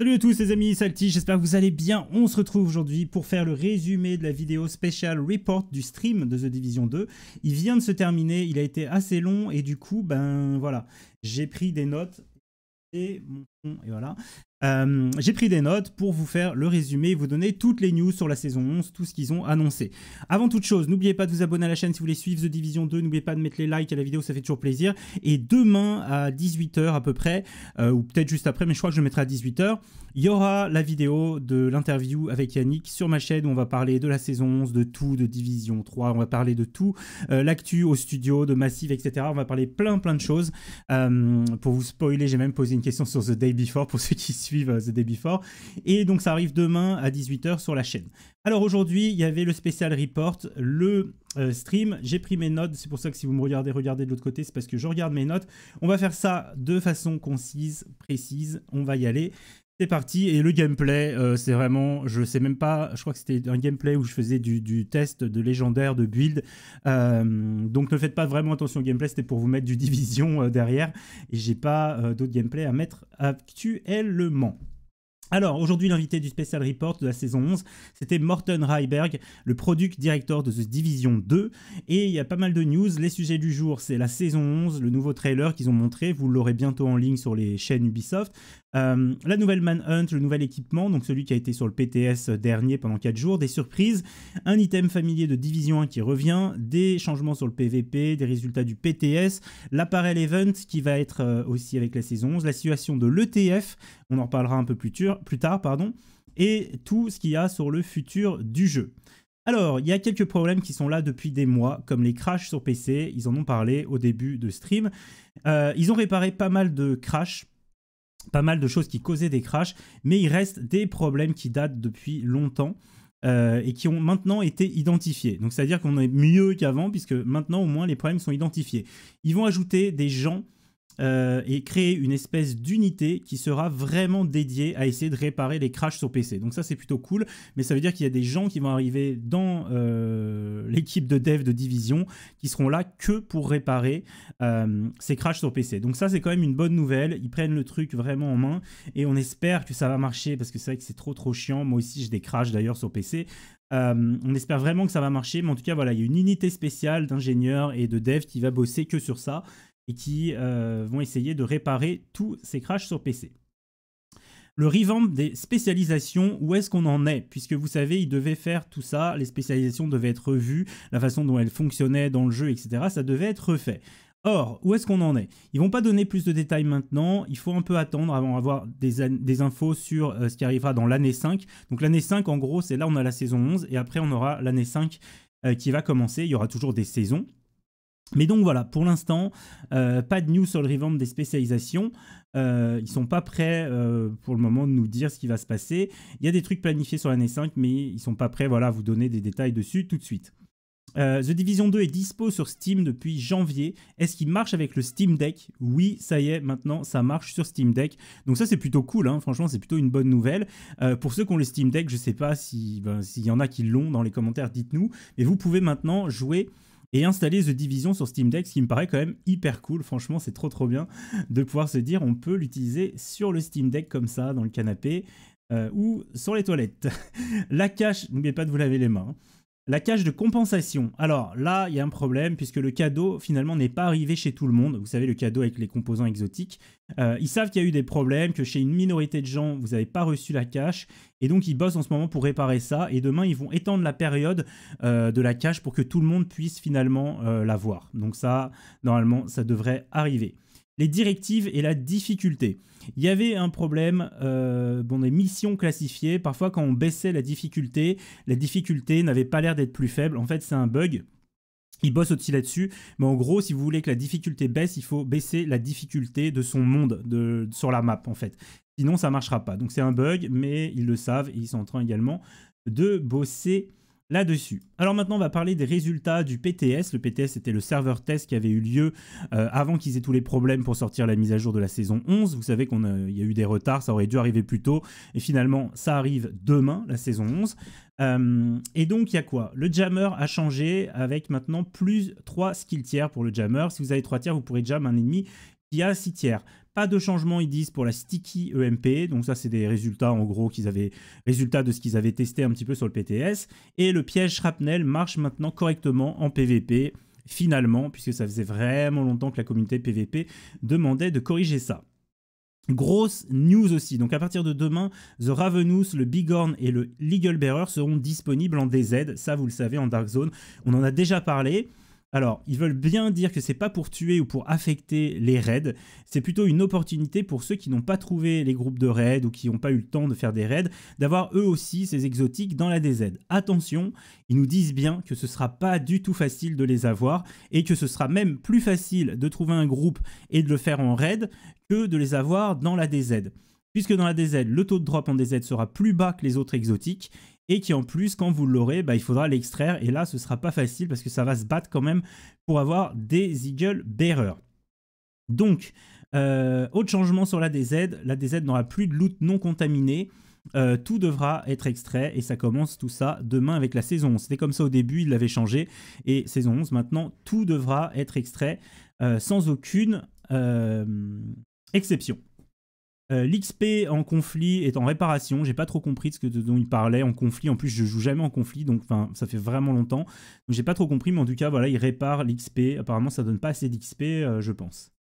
Salut à tous les amis, Salti, j'espère que vous allez bien. On se retrouve aujourd'hui pour faire le résumé de la vidéo spéciale report du stream de The Division 2. Il vient de se terminer, il a été assez long et du coup, ben voilà, j'ai pris des notes et et voilà. Euh, j'ai pris des notes pour vous faire le résumé et vous donner toutes les news sur la saison 11, tout ce qu'ils ont annoncé. Avant toute chose, n'oubliez pas de vous abonner à la chaîne si vous voulez suivre The Division 2, n'oubliez pas de mettre les likes à la vidéo, ça fait toujours plaisir. Et demain à 18h à peu près, euh, ou peut-être juste après, mais je crois que je mettrai à 18h, il y aura la vidéo de l'interview avec Yannick sur ma chaîne où on va parler de la saison 11, de tout, de Division 3, on va parler de tout, euh, l'actu au studio, de Massive, etc. On va parler plein plein de choses. pour vous spoiler, j'ai même posé une question sur The Day Before pour ceux qui suivent euh, The Day Before. Et donc ça arrive demain à 18h sur la chaîne. Alors aujourd'hui, il y avait le spécial report, le euh, stream. J'ai pris mes notes, c'est pour ça que si vous me regardez, regardez de l'autre côté, c'est parce que je regarde mes notes. On va faire ça de façon concise, précise, on va y aller. C'est parti et le gameplay, euh, c'est vraiment, je sais même pas, je crois que c'était un gameplay où je faisais du, test de légendaire, de build. Euh, donc ne faites pas vraiment attention au gameplay, c'était pour vous mettre du division euh, derrière. Et j'ai pas d'autres gameplay à mettre actuellement. Alors, aujourd'hui, l'invité du Special Report de la saison 11, c'était Morten Ryberg, le product director de The Division 2. Et il y a pas mal de news. Les sujets du jour, c'est la saison 11, le nouveau trailer qu'ils ont montré. Vous l'aurez bientôt en ligne sur les chaînes Ubisoft. Euh, la nouvelle Manhunt, le nouvel équipement, donc celui qui a été sur le PTS dernier pendant 4 jours. Des surprises, un item familier de Division 1 qui revient, des changements sur le PVP, des résultats du PTS, l'appareil event qui va être euh, aussi avec la saison 11, la situation de l'ETF, on en reparlera un peu plus tard plus tard, pardon, et tout ce qu'il y a sur le futur du jeu. Alors, il y a quelques problèmes qui sont là depuis des mois, comme les crashs sur PC, ils en ont parlé au début de stream. Euh, ils ont réparé pas mal de crashs, pas mal de choses qui causaient des crashs, mais il reste des problèmes qui datent depuis longtemps. Euh, et qui ont maintenant été identifiés. Donc c'est-à-dire qu'on est mieux qu'avant, puisque maintenant au moins les problèmes sont identifiés. Ils vont ajouter des gens euh, et créer une espèce d'unité qui sera vraiment dédiée à essayer de réparer les crashs sur PC. Donc ça c'est plutôt cool, mais ça veut dire qu'il y a des gens qui vont arriver dans euh, l'équipe de dev de division qui seront là que pour réparer euh, ces crashs sur PC. Donc ça c'est quand même une bonne nouvelle, ils prennent le truc vraiment en main et on espère que ça va marcher parce que c'est vrai que c'est trop trop chiant, moi aussi j'ai des crashs d'ailleurs sur PC. on espère vraiment que ça va marcher, mais en tout cas, voilà, il y a une unité spéciale d'ingénieurs et de dev qui va bosser que sur ça et qui euh, vont essayer de réparer tous ces crashs sur PC. Le revamp des spécialisations, où est-ce qu'on en est Puisque vous savez, ils devaient faire tout ça, les spécialisations devaient être revues, la façon dont elles fonctionnaient dans le jeu, etc. Ça devait être refait. Or, où est-ce qu'on en est Ils vont pas donner plus de détails maintenant, il faut un peu attendre avant d'avoir des, infos sur euh, ce qui arrivera dans l'année 5. Donc l'année 5, en gros, c'est là on a la saison 11, et après on aura l'année 5 euh, qui va commencer, il y aura toujours des saisons, mais donc voilà, pour l'instant, euh, pas de news sur le revamp des spécialisations. Euh, ils sont pas prêts euh, pour le moment de nous dire ce qui va se passer. Il y a des trucs planifiés sur l'année 5, mais ils sont pas prêts voilà, à vous donner des détails dessus tout de suite. Euh, The Division 2 est dispo sur Steam depuis janvier. Est-ce qu'il marche avec le Steam Deck Oui, ça y est, maintenant ça marche sur Steam Deck. Donc ça c'est plutôt cool, hein. franchement c'est plutôt une bonne nouvelle. pour ceux qui ont le Steam Deck, je sais pas ben, s'il y en a qui l'ont dans les commentaires, dites-nous. Mais vous pouvez maintenant jouer et installer The Division sur Steam Deck, ce qui me paraît quand même hyper cool. Franchement, c'est trop trop bien de pouvoir se dire on peut l'utiliser sur le Steam Deck comme ça, dans le canapé euh, ou sur les toilettes. la cache, n'oubliez pas de vous laver les mains. La cache de compensation. Alors là, il y a un problème puisque le cadeau finalement n'est pas arrivé chez tout le monde. Vous savez, le cadeau avec les composants exotiques. Euh, ils savent qu'il y a eu des problèmes, que chez une minorité de gens, vous n'avez pas reçu la cache. Et donc, ils bossent en ce moment pour réparer ça. Et demain, ils vont étendre la période euh, de la cache pour que tout le monde puisse finalement euh, la Donc ça, normalement, ça devrait arriver les directives et la difficulté. Il y avait un problème euh, bon les missions classifiées. Parfois, quand on baissait la difficulté, la difficulté n'avait pas l'air d'être plus faible. En fait, c'est un bug. ils bossent aussi là-dessus, mais en gros, si vous voulez que la difficulté baisse, il faut baisser la difficulté de son monde sur la map, en fait. Sinon, ça ne marchera pas. Donc, c'est un bug, mais ils le savent ils sont en train également de bosser là-dessus. Alors maintenant, on va parler des résultats du PTS. Le PTS était le serveur test qui avait eu lieu euh, avant qu'ils aient tous les problèmes pour sortir la mise à jour de la saison 11. Vous savez qu'il y a eu des retards, ça aurait dû arriver plus tôt. Et finalement, ça arrive demain, la saison 11. Euh, et donc, il y a quoi Le jammer a changé avec maintenant plus 3 skills tiers pour le jammer. Si vous avez 3 tiers, vous pourrez jam un ennemi qui a 6 tiers. Pas de changement, ils disent, pour la sticky EMP. Donc ça, c'est des résultats, en gros, qu'ils avaient, résultats de ce qu'ils avaient testé un petit peu sur le PTS. Et le piège shrapnel marche maintenant correctement en PVP, finalement, puisque ça faisait vraiment longtemps que la communauté PVP demandait de corriger ça. Grosse news aussi, donc à partir de demain, The Ravenous, le Bighorn et le Legal Bearer seront disponibles en DZ, ça vous le savez en Dark Zone, on en a déjà parlé, alors, ils veulent bien dire que c'est pas pour tuer ou pour affecter les raids, c'est plutôt une opportunité pour ceux qui n'ont pas trouvé les groupes de raids ou qui n'ont pas eu le temps de faire des raids, d'avoir eux aussi ces exotiques dans la DZ. Attention, ils nous disent bien que ce sera pas du tout facile de les avoir et que ce sera même plus facile de trouver un groupe et de le faire en raid que de les avoir dans la DZ. Puisque dans la DZ, le taux de drop en DZ sera plus bas que les autres exotiques, et qui en plus quand vous l'aurez bah, il faudra l'extraire et là ce sera pas facile parce que ça va se battre quand même pour avoir des Eagle Bearer. Donc euh, autre changement sur la DZ, la DZ n'aura plus de loot non contaminé. Euh, tout devra être extrait et ça commence tout ça demain avec la saison 11. C'était comme ça au début, il l'avait changé et saison 11 maintenant tout devra être extrait euh, sans aucune exception. Euh, L'XP en conflit est en réparation. J'ai pas trop compris ce que, dont il parlait en conflit. En plus, je joue jamais en conflit, donc ça fait vraiment longtemps. Donc j'ai pas trop compris, mais en tout cas, voilà, il répare l'XP. Apparemment, ça donne pas assez d'XP, euh, je pense.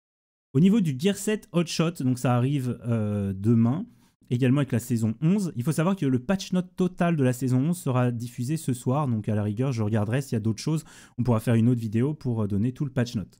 Au niveau du Gear 7 Hot Shot, donc ça arrive euh, demain, également avec la saison 11. Il faut savoir que le patch note total de la saison 11 sera diffusé ce soir, donc à la rigueur, je regarderai s'il y a d'autres choses. On pourra faire une autre vidéo pour donner tout le patch note.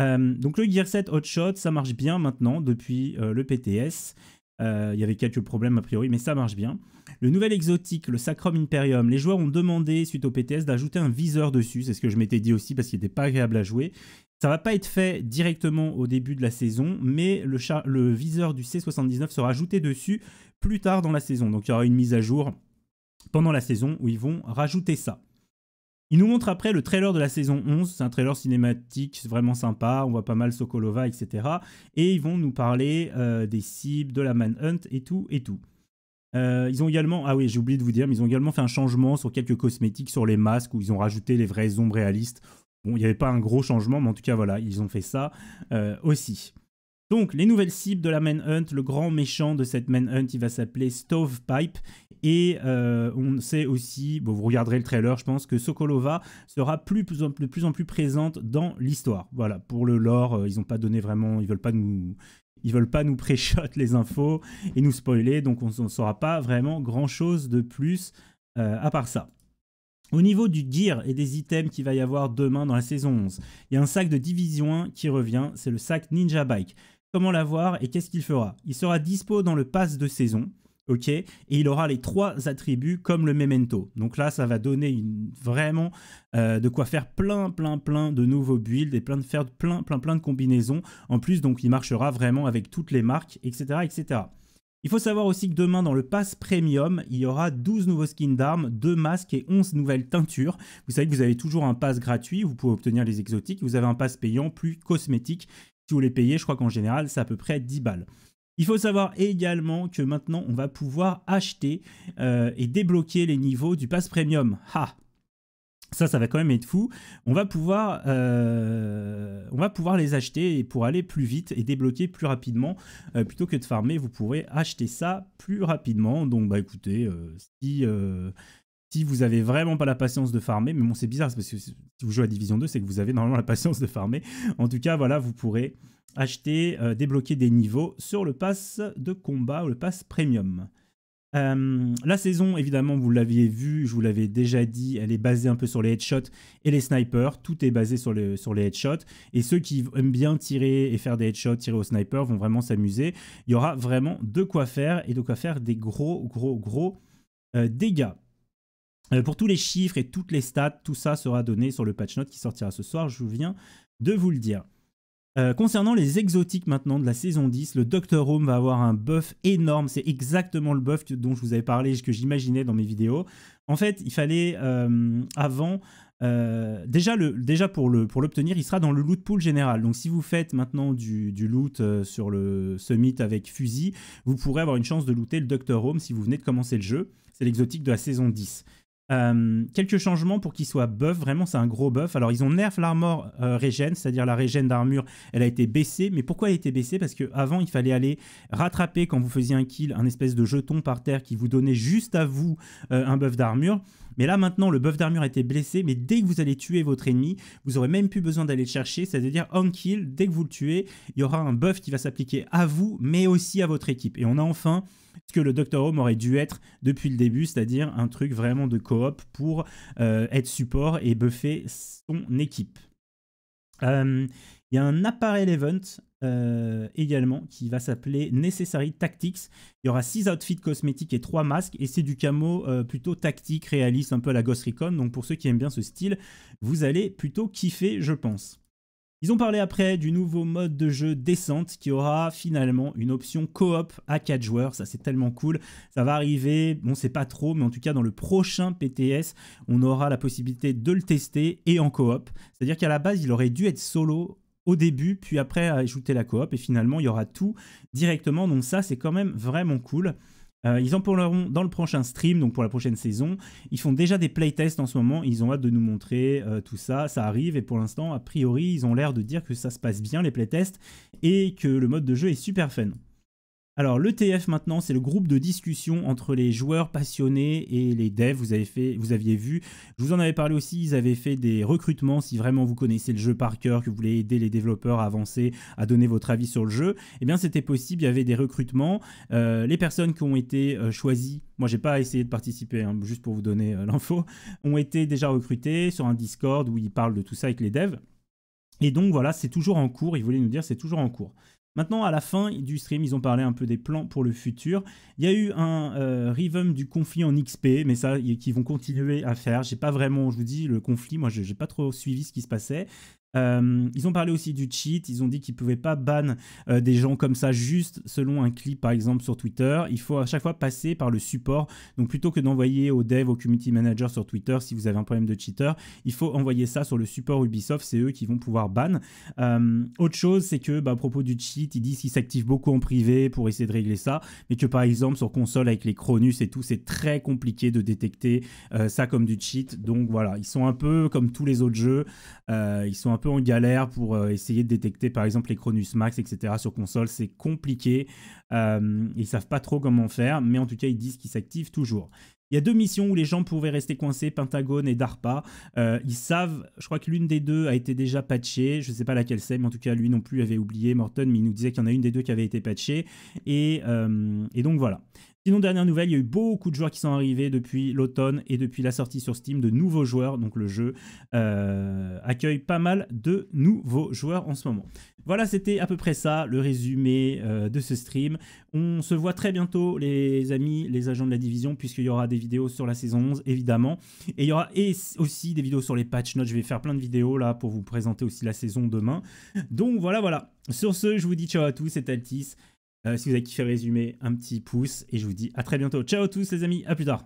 Euh, donc le Gear 7 Hot Shot, ça marche bien maintenant depuis euh, le PTS. Euh, il y avait quelques problèmes a priori, mais ça marche bien. Le nouvel exotique, le Sacrum Imperium, les joueurs ont demandé suite au PTS d'ajouter un viseur dessus, c'est ce que je m'étais dit aussi parce qu'il n'était pas agréable à jouer. Ça va pas être fait directement au début de la saison, mais le, le viseur du C79 sera ajouté dessus plus tard dans la saison. Donc il y aura une mise à jour pendant la saison où ils vont rajouter ça. Ils nous montrent après le trailer de la saison 11, c'est un trailer cinématique c'est vraiment sympa, on voit pas mal Sokolova, etc. Et ils vont nous parler euh, des cibles, de la manhunt et tout, et tout. Euh, ils ont également, ah oui, j'ai oublié de vous dire, mais ils ont également fait un changement sur quelques cosmétiques, sur les masques, où ils ont rajouté les vraies ombres réalistes. Bon, il n'y avait pas un gros changement, mais en tout cas, voilà, ils ont fait ça euh, aussi. Donc, les nouvelles cibles de la Manhunt, le grand méchant de cette Manhunt, il va s'appeler Stovepipe. Et euh, on sait aussi, bon, vous regarderez le trailer, je pense que Sokolova sera plus, de plus en plus présente dans l'histoire. Voilà, pour le lore, euh, ils n'ont pas donné vraiment, ils veulent pas nous, ils veulent pas nous pré-shot les infos et nous spoiler, donc on ne saura pas vraiment grand-chose de plus euh, à part ça. Au niveau du gear et des items qu'il va y avoir demain dans la saison 11, il y a un sac de Division 1 qui revient, c'est le sac Ninja Bike comment l'avoir et qu'est-ce qu'il fera. Il sera dispo dans le pass de saison, ok Et il aura les trois attributs comme le memento. Donc là, ça va donner vraiment euh, de quoi faire plein, plein, plein de nouveaux builds et plein de faire plein, plein, plein de combinaisons. En plus, donc il marchera vraiment avec toutes les marques, etc., etc. Il faut savoir aussi que demain, dans le Pass Premium, il y aura 12 nouveaux skins d'armes, 2 masques et 11 nouvelles teintures. Vous savez que vous avez toujours un pass gratuit, vous pouvez obtenir les exotiques, vous avez un pass payant plus cosmétique les payer je crois qu'en général, c'est à peu près 10 balles. Il faut savoir également que maintenant, on va pouvoir acheter euh, et débloquer les niveaux du pass premium. Ha ça, ça va quand même être fou. On va pouvoir, euh, on va pouvoir les acheter pour aller plus vite et débloquer plus rapidement. Euh, plutôt que de farmer, vous pourrez acheter ça plus rapidement. Donc, bah écoutez, si si vous avez vraiment pas la patience de farmer, mais bon, c'est bizarre parce que si vous jouez à Division 2, c'est que vous avez normalement la patience de farmer. En tout cas, voilà, vous pourrez acheter, euh, débloquer des niveaux sur le pass de combat ou le pass premium. Euh, la saison, évidemment, vous l'aviez vu, je vous l'avais déjà dit, elle est basée un peu sur les headshots et les snipers. Tout est basé sur, sur les headshots. Et ceux qui aiment bien tirer et faire des headshots, tirer au sniper, vont vraiment s'amuser. Il y aura vraiment de quoi faire et de quoi faire des gros, gros, gros euh, dégâts. Euh, pour tous les chiffres et toutes les stats, tout ça sera donné sur le patch note qui sortira ce soir, je viens de vous le dire. Euh, concernant les exotiques maintenant de la saison 10, le Dr. Home va avoir un buff énorme. C'est exactement le buff dont je vous avais parlé, que j'imaginais dans mes vidéos. En fait, il fallait euh, avant. déjà, pour l'obtenir, il sera dans le loot pool général. Donc, si vous faites maintenant du, loot sur le summit avec fusil, vous pourrez avoir une chance de looter le Dr. Home si vous venez de commencer le jeu. C'est l'exotique de la saison 10. Euh, quelques changements pour qu'il soit buff, vraiment c'est un gros buff. Alors ils ont nerf l'armor euh, régène, c'est-à-dire la régène d'armure, elle a été baissée. Mais pourquoi elle a été baissée Parce qu'avant il fallait aller rattraper quand vous faisiez un kill un espèce de jeton par terre qui vous donnait juste à vous euh, un buff d'armure. Mais là maintenant, le buff d'armure a été blessé, mais dès que vous allez tuer votre ennemi, vous aurez même plus besoin d'aller le chercher, c'est-à-dire on kill, dès que vous le tuez, il y aura un buff qui va s'appliquer à vous, mais aussi à votre équipe. Et on a enfin ce que le Dr Home aurait dû être depuis le début, c'est-à-dire un truc vraiment de coop pour euh, être support et buffer son équipe. Euh, il y a un appareil event euh, également qui va s'appeler Necessary Tactics. Il y aura 6 outfits cosmétiques et 3 masques et c'est du camo euh, plutôt tactique, réaliste, un peu à la Ghost Recon. Donc pour ceux qui aiment bien ce style, vous allez plutôt kiffer, je pense. Ils ont parlé après du nouveau mode de jeu Descente qui aura finalement une option coop à 4 joueurs. Ça, c'est tellement cool. Ça va arriver, bon, c'est pas trop, mais en tout cas, dans le prochain PTS, on aura la possibilité de le tester et en coop. C'est-à-dire qu'à la base, il aurait dû être solo au début, puis après ajouter la coop, et finalement, il y aura tout directement. Donc, ça, c'est quand même vraiment cool. Euh, ils en parleront dans le prochain stream, donc pour la prochaine saison. Ils font déjà des playtests en ce moment, ils ont hâte de nous montrer euh, tout ça. Ça arrive et pour l'instant, a priori, ils ont l'air de dire que ça se passe bien les playtests et que le mode de jeu est super fun. Alors l'ETF maintenant, c'est le groupe de discussion entre les joueurs passionnés et les devs. Vous, avez fait, vous aviez vu, je vous en avais parlé aussi, ils avaient fait des recrutements si vraiment vous connaissez le jeu par cœur, que vous voulez aider les développeurs à avancer, à donner votre avis sur le jeu. Eh bien c'était possible, il y avait des recrutements. Euh, les personnes qui ont été euh, choisies, moi j'ai pas essayé de participer, hein, juste pour vous donner euh, l'info, ont été déjà recrutées sur un Discord où ils parlent de tout ça avec les devs. Et donc voilà, c'est toujours en cours, ils voulaient nous dire c'est toujours en cours. Maintenant, à la fin du stream, ils ont parlé un peu des plans pour le futur. Il y a eu un euh, rythme du conflit en XP, mais ça, ils vont continuer à faire. J'ai pas vraiment, je vous dis, le conflit, moi, j'ai pas trop suivi ce qui se passait. Euh, ils ont parlé aussi du cheat, ils ont dit qu'ils ne pouvaient pas ban euh, des gens comme ça juste selon un clip par exemple sur Twitter. Il faut à chaque fois passer par le support. Donc plutôt que d'envoyer au dev au community manager sur Twitter si vous avez un problème de cheater, il faut envoyer ça sur le support Ubisoft, c'est eux qui vont pouvoir ban. Euh, autre chose, c'est que bah, à propos du cheat, ils disent qu'ils s'activent beaucoup en privé pour essayer de régler ça, mais que par exemple sur console avec les chronus et tout, c'est très compliqué de détecter ça comme du cheat. Donc voilà, ils sont un peu comme tous les autres jeux, ils sont un peu en galère pour euh, essayer de détecter par exemple les Cronus Max, etc. sur console. C'est compliqué. Euh, ils savent pas trop comment faire, mais en tout cas, ils disent qu'ils s'activent toujours. Il y a deux missions où les gens pouvaient rester coincés, Pentagone et DARPA. Euh, ils savent, je crois que l'une des deux a été déjà patchée, je sais pas laquelle c'est, mais en tout cas lui non plus avait oublié Morton, mais il nous disait qu'il y en a une des deux qui avait été patchée. Et, et donc voilà. Sinon, dernière nouvelle, il y a eu beaucoup de joueurs qui sont arrivés depuis l'automne et depuis la sortie sur Steam de nouveaux joueurs. Donc le jeu euh, accueille pas mal de nouveaux joueurs en ce moment. Voilà, c'était à peu près ça, le résumé euh, de ce stream. On se voit très bientôt, les amis, les agents de la division, puisqu'il y aura des vidéos sur la saison 11, évidemment. Et il y aura aussi des vidéos sur les patch notes. Je vais faire plein de vidéos là pour vous présenter aussi la saison demain. Donc voilà, voilà. Sur ce, je vous dis ciao à tous, c'est Altis. Euh, si vous avez kiffé le résumé, un petit pouce et je vous dis à très bientôt. Ciao tous les amis, à plus tard.